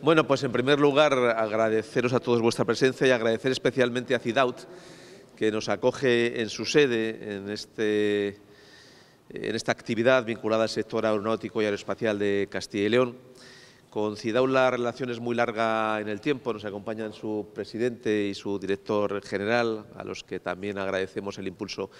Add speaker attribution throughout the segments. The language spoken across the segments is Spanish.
Speaker 1: Bueno, pues en primer lugar agradeceros a todos vuestra presencia y agradecer especialmente a CIDAUT que nos acoge en su sede en, este, en esta actividad vinculada al sector aeronáutico y aeroespacial de Castilla y León. Con CIDAU la relación es muy larga en el tiempo, nos acompañan su presidente y su director general, a los que también agradecemos el impulso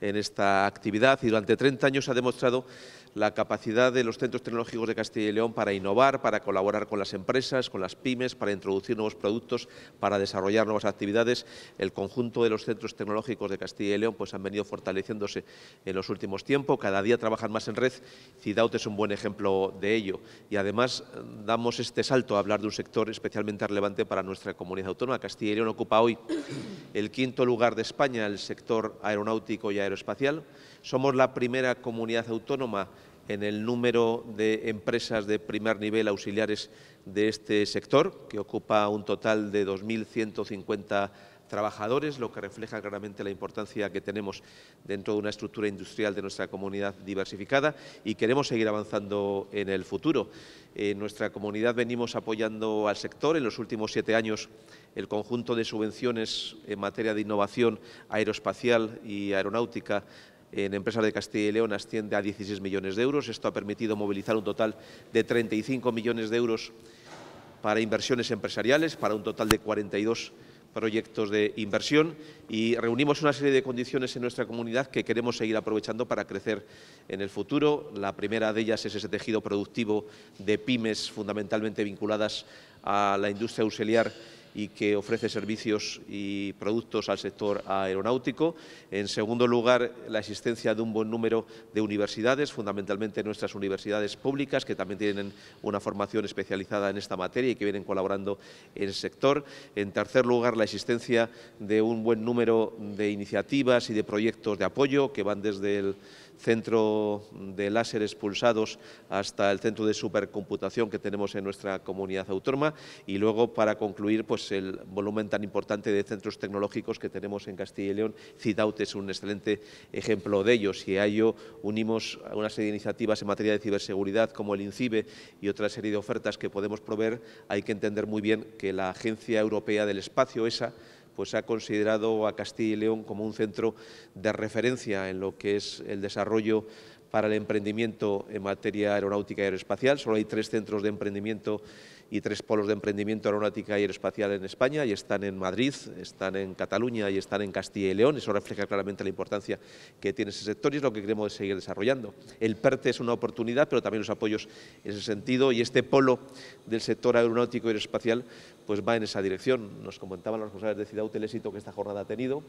Speaker 1: en esta actividad y durante 30 años ha demostrado la capacidad de los centros tecnológicos de Castilla y León para innovar, para colaborar con las empresas, con las pymes, para introducir nuevos productos, para desarrollar nuevas actividades. El conjunto de los centros tecnológicos de Castilla y León pues, han venido fortaleciéndose en los últimos tiempos, cada día trabajan más en red, CIDAUT es un buen ejemplo de ello y además damos este salto a hablar de un sector especialmente relevante para nuestra comunidad autónoma. Castilla y León ocupa hoy el quinto lugar de España, el sector aeronáutico y aeroespacial. Somos la primera comunidad autónoma en el número de empresas de primer nivel auxiliares de este sector, que ocupa un total de 2.150 trabajadores, lo que refleja claramente la importancia que tenemos dentro de una estructura industrial de nuestra comunidad diversificada y queremos seguir avanzando en el futuro. En nuestra comunidad venimos apoyando al sector en los últimos siete años el conjunto de subvenciones en materia de innovación aeroespacial y aeronáutica en empresas de Castilla y León asciende a 16 millones de euros. Esto ha permitido movilizar un total de 35 millones de euros para inversiones empresariales, para un total de 42 millones proyectos de inversión y reunimos una serie de condiciones en nuestra comunidad que queremos seguir aprovechando para crecer en el futuro. La primera de ellas es ese tejido productivo de pymes fundamentalmente vinculadas a la industria auxiliar y que ofrece servicios y productos al sector aeronáutico. En segundo lugar, la existencia de un buen número de universidades, fundamentalmente nuestras universidades públicas, que también tienen una formación especializada en esta materia y que vienen colaborando en el sector. En tercer lugar, la existencia de un buen número de iniciativas y de proyectos de apoyo que van desde el centro de láseres pulsados hasta el centro de supercomputación que tenemos en nuestra comunidad autónoma y luego para concluir pues el volumen tan importante de centros tecnológicos que tenemos en Castilla y León. CIDAUT es un excelente ejemplo de ello... ...si a ello unimos una serie de iniciativas en materia de ciberseguridad como el INCIBE y otra serie de ofertas que podemos proveer. Hay que entender muy bien que la Agencia Europea del Espacio, ESA, pues ha considerado a Castilla y León como un centro de referencia en lo que es el desarrollo para el emprendimiento en materia aeronáutica y aeroespacial. Solo hay tres centros de emprendimiento y tres polos de emprendimiento aeronáutica y aeroespacial en España y están en Madrid, están en Cataluña y están en Castilla y León. Eso refleja claramente la importancia que tiene ese sector y es lo que queremos seguir desarrollando. El PERTE es una oportunidad, pero también los apoyos en ese sentido y este polo del sector aeronáutico y aeroespacial pues va en esa dirección. Nos comentaban los responsables de Ciudad el éxito que esta jornada ha tenido,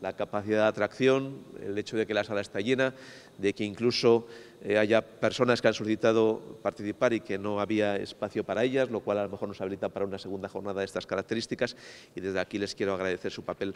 Speaker 1: la capacidad de atracción, el hecho de que la sala está llena, de que incluso eh, haya personas que han solicitado participar y que no había espacio para ellas, cual a lo mejor nos habilita para una segunda jornada de estas características y desde aquí les quiero agradecer su papel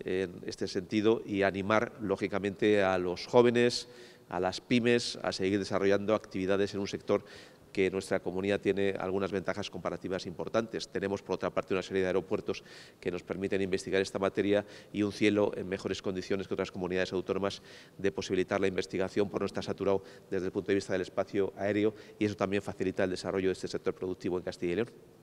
Speaker 1: en este sentido y animar lógicamente a los jóvenes, a las pymes a seguir desarrollando actividades en un sector que nuestra comunidad tiene algunas ventajas comparativas importantes. Tenemos, por otra parte, una serie de aeropuertos que nos permiten investigar esta materia y un cielo en mejores condiciones que otras comunidades autónomas de posibilitar la investigación por no estar saturado desde el punto de vista del espacio aéreo y eso también facilita el desarrollo de este sector productivo en Castilla y León.